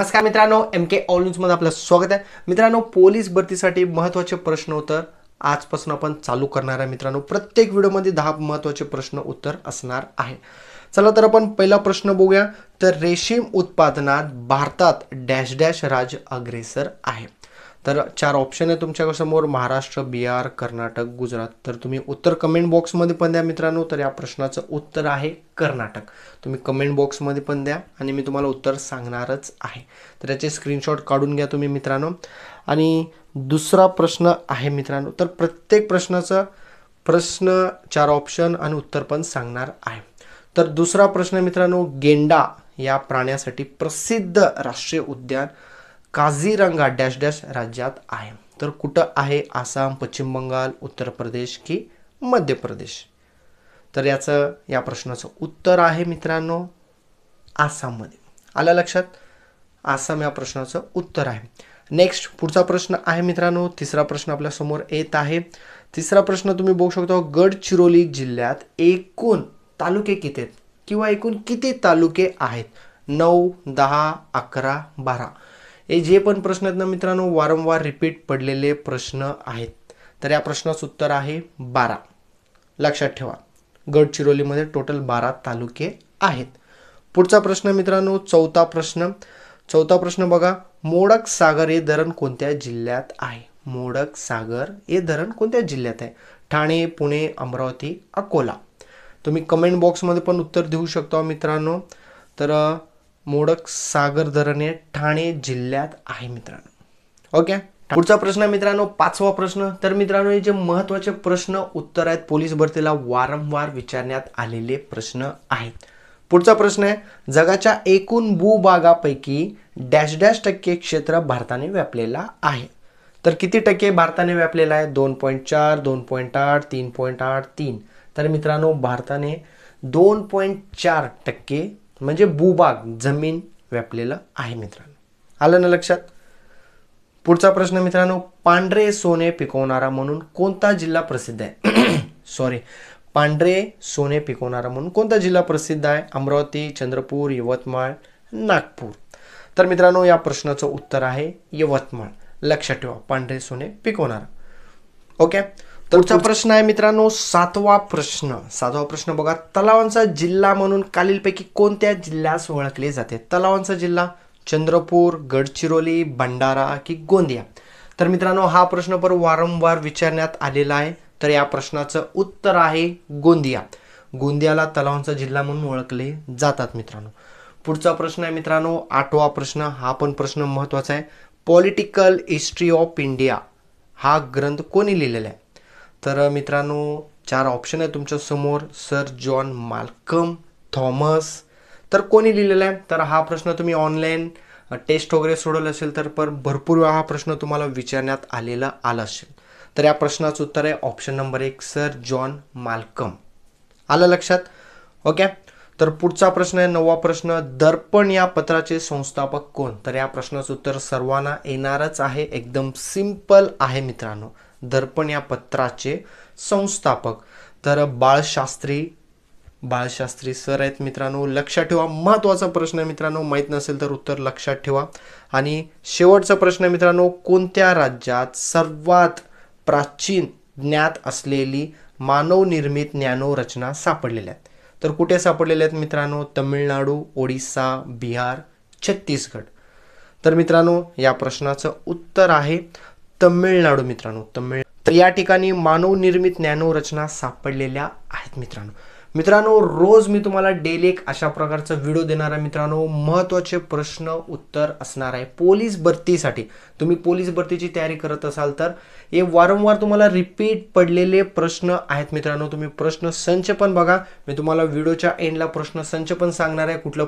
नमस्कार मित्रांनो एम के ऑल मध्ये आपलं स्वागत आहे मित्रांनो पोलीस भरतीसाठी महत्त्वाचे प्रश्न उत्तर आजपासून आपण चालू करणार आहे मित्रांनो प्रत्येक व्हिडिओमध्ये दहा महत्त्वाचे प्रश्न उत्तर असणार आहे चला तर आपण पहिला प्रश्न बघूया तर रेशीम उत्पादनात भारतात डॅश डॅश राज्य अग्रेसर आहे तर चार ऑप्शन आहे तुमच्यासमोर महाराष्ट्र बिहार कर्नाटक गुजरात तर तुम्ही उत्तर कमेंट बॉक्समध्ये पण द्या मित्रांनो तर या प्रश्नाचं उत्तर आहे कर्नाटक तुम्ही कमेंट बॉक्समध्ये पण द्या आणि मी तुम्हाला उत्तर सांगणारच आहे तर याचे स्क्रीनशॉट काढून घ्या तुम्ही मित्रांनो आणि दुसरा प्रश्न आहे मित्रांनो तर प्रत्येक प्रश्नाचं प्रश्न चार ऑप्शन आणि उत्तर पण सांगणार आहे तर दुसरा प्रश्न मित्रांनो गेंडा या प्राण्यासाठी प्रसिद्ध राष्ट्रीय उद्यान काझीरंगा डॅश डॅश राज्यात आहे तर कुठं आहे आसाम पश्चिम बंगाल उत्तर प्रदेश की मध्य प्रदेश तर याचं या प्रश्नाचं उत्तर आहे मित्रांनो आसाममध्ये आलं लक्षात आसाम या प्रश्नाचं उत्तर आहे नेक्स्ट पुढचा प्रश्न आहे मित्रांनो तिसरा प्रश्न आपल्यासमोर येत आहे तिसरा प्रश्न तुम्ही बघू शकता गडचिरोली जिल्ह्यात एकूण तालुके किती आहेत किंवा एकूण किती तालुके आहेत नऊ दहा अकरा बारा हे जे पण प्रश्न आहेत ना मित्रांनो वारंवार रिपीट पडलेले प्रश्न आहेत तर या प्रश्नाचं उत्तर आहे बारा लक्षात ठेवा गडचिरोलीमध्ये टोटल बारा तालुके आहेत पुढचा प्रश्न मित्रांनो चौथा प्रश्न चौथा प्रश्न बघा मोडक सागर हे धरण कोणत्या जिल्ह्यात आहे मोडक सागर हे धरण कोणत्या जिल्ह्यात आहे ठाणे पुणे अमरावती अकोला तुम्ही कमेंट बॉक्समध्ये पण उत्तर देऊ शकता मित्रांनो तर मोडक सागर धरणे ठाणे जिल्ह्यात आहे मित्रांनो ओके पुढचा प्रश्न मित्रांनो पाचवा प्रश्न तर मित्रांनो हे जे महत्त्वाचे प्रश्न उत्तर आहेत पोलीस भरतीला वारंवार विचारण्यात आलेले प्रश्न आहेत पुढचा प्रश्न आहे जगाच्या एकूण भूभागापैकी डॅश डॅश टक्के क्षेत्र भारताने व्यापलेला आहे तर किती टक्के भारताने व्यापलेला आहे दोन पॉईंट चार दोन पॉईंट आठ तीन पॉईंट आठ तीन तर मित्रांनो भारताने दोन पॉईंट चार टक्के म्हणजे भूभाग जमीन व्यापलेलं आहे मित्रांनो आलं ना लक्षात पुढचा प्रश्न मित्रांनो पांढरे सोने पिकवणारा म्हणून कोणता जिल्हा प्रसिद्ध आहे सॉरी पांढरे सोने पिकवणारा म्हणून कोणता जिल्हा प्रसिद्ध आहे अमरावती चंद्रपूर यवतमाळ नागपूर तर मित्रांनो या प्रश्नाचं उत्तर आहे यवतमाळ लक्षात ठेवा पांढरे सोने पिकवणारा ओके पुढचा प्रश्न आहे मित्रांनो सातवा प्रश्न सातवा प्रश्न बघा तलावांचा जिल्हा म्हणून खालीलपैकी कोणत्या जिल्ह्यास ओळखले जाते तलावांचा जिल्हा चंद्रपूर गडचिरोली भंडारा की गोंदिया तर मित्रांनो हा प्रश्न पर वारंवार विचारण्यात आलेला आहे तर या प्रश्नाचं उत्तर आहे गोंदिया गोंदियाला तलावांचा जिल्हा म्हणून ओळखले जातात मित्रांनो पुढचा प्रश्न आहे मित्रांनो आठवा प्रश्न हा पण प्रश्न महत्त्वाचा आहे पॉलिटिकल हिस्ट्री ऑफ इंडिया हा ग्रंथ कोणी लिहिलेला आहे तर मित्रांनो चार ऑप्शन आहे तुमच्यासमोर सर जॉन मालकम थॉमस तर कोणी लिहिलेलं आहे तर हा प्रश्न तुम्ही ऑनलाईन टेस्ट वगैरे सोडवला असेल तर पर भरपूर वेळा हा प्रश्न तुम्हाला विचारण्यात आलेला आला असेल तर या प्रश्नाचं उत्तर आहे ऑप्शन नंबर एक सर जॉन मालकम आलं लक्षात ओके तर पुढचा प्रश्न आहे नववा प्रश्न दर्पण या पत्राचे संस्थापक कोण तर या प्रश्नाचं उत्तर सर्वांना येणारच आहे एकदम सिम्पल आहे मित्रांनो दर्पण या पत्राचे संस्थापक तर बाळशास्त्री बाळशास्त्री सर आहेत मित्रांनो लक्षात ठेवा महत्त्वाचा प्रश्न मित्रांनो माहीत नसेल तर उत्तर लक्षात ठेवा आणि शेवटचा प्रश्न मित्रांनो कोणत्या राज्यात सर्वात प्राचीन ज्ञात असलेली मानवनिर्मित ज्ञानोरचना सापडलेल्या आहेत तर कुठे सापडलेल्या आहेत मित्रांनो तमिळनाडू ओडिसा बिहार छत्तीसगड तर मित्रांनो या प्रश्नाचं उत्तर आहे तमिळनाडू मित्रांनो तमिळ तर या ठिकाणी मानवनिर्मित रचना सापडलेल्या आहेत मित्रांनो मित्रांनो रोज मी तुम्हाला डेली एक अशा प्रकारचा व्हिडिओ देणार आहे मित्रांनो महत्त्वाचे प्रश्न उत्तर असणार आहे पोलीस भरतीसाठी तुम्ही पोलीस भरतीची तयारी करत असाल तर हे वारंवार तुम्हाला रिपीट पडलेले प्रश्न आहेत मित्रांनो तुम्ही प्रश्न संच पण बघा मी तुम्हाला व्हिडिओच्या एंडला प्रश्न संच पण सांगणार आहे कुठलं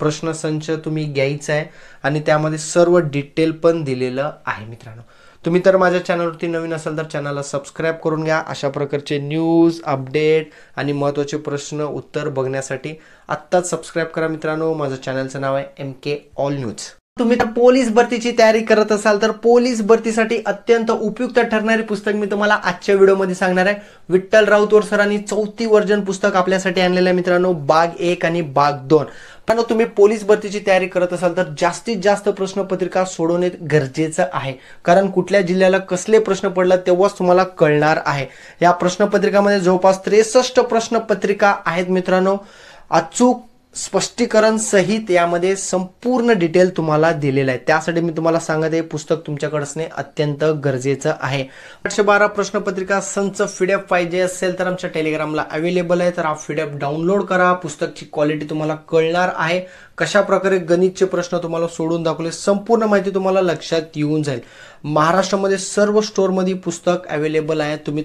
प्रश्न संच तुम्ही घ्यायचा आहे आणि त्यामध्ये सर्व डिटेल पण दिलेलं आहे मित्रांनो तुम्ही तर माझ्या चॅनलवरती नवीन असाल तर चॅनलला सबस्क्राईब करून घ्या अशा प्रकारचे न्यूज अपडेट आणि महत्त्वाचे प्रश्न उत्तर बघण्यासाठी आत्ताच सबस्क्राईब करा मित्रांनो माझं चॅनलचं नाव आहे एम के ऑल न्यूज तुम्ही तर पोलीस भरतीची तयारी करत असाल तर पोलीस भरतीसाठी अत्यंत उपयुक्त ठरणारी पुस्तक मी तुम्हाला आजच्या व्हिडिओमध्ये सांगणार आहे विठ्ठल राऊत सरांनी चौथी वर्जन पुस्तक आपल्यासाठी आणलेलं आहे मित्रांनो बाग एक आणि बाग दोन कारण तुम्ही पोलीस भरतीची तयारी करत असाल तर जास्तीत जास्त प्रश्नपत्रिका सोडवणे गरजेचं आहे कारण कुठल्या जिल्ह्याला कसले प्रश्न पडला तेव्हाच तुम्हाला कळणार आहे या प्रश्नपत्रिकामध्ये जवळपास त्रेसष्ट प्रश्नपत्रिका आहेत मित्रांनो अचूक स्पष्टीकरण सहित यामध्ये संपूर्ण डिटेल तुम्हाला दिलेलं आहे त्यासाठी मी तुम्हाला सांगत आहे पुस्तक तुमच्याकडे असणे अत्यंत गरजेचं आहे आठशे बारा प्रश्नपत्रिका संच फिडअप पाहिजे असेल तर आमच्या टेलिग्रामला अवेलेबल आहे तर हा फिडअप डाउनलोड करा पुस्तकची क्वालिटी तुम्हाला कळणार आहे कशा प्रकारे गणितचे प्रश्न तुम्हाला सोडून दाखवले संपूर्ण माहिती तुम्हाला लक्षात येऊन जाईल महाराष्ट्रामध्ये सर्व स्टोअरमध्ये पुस्तक अवेलेबल आहे तुम्ही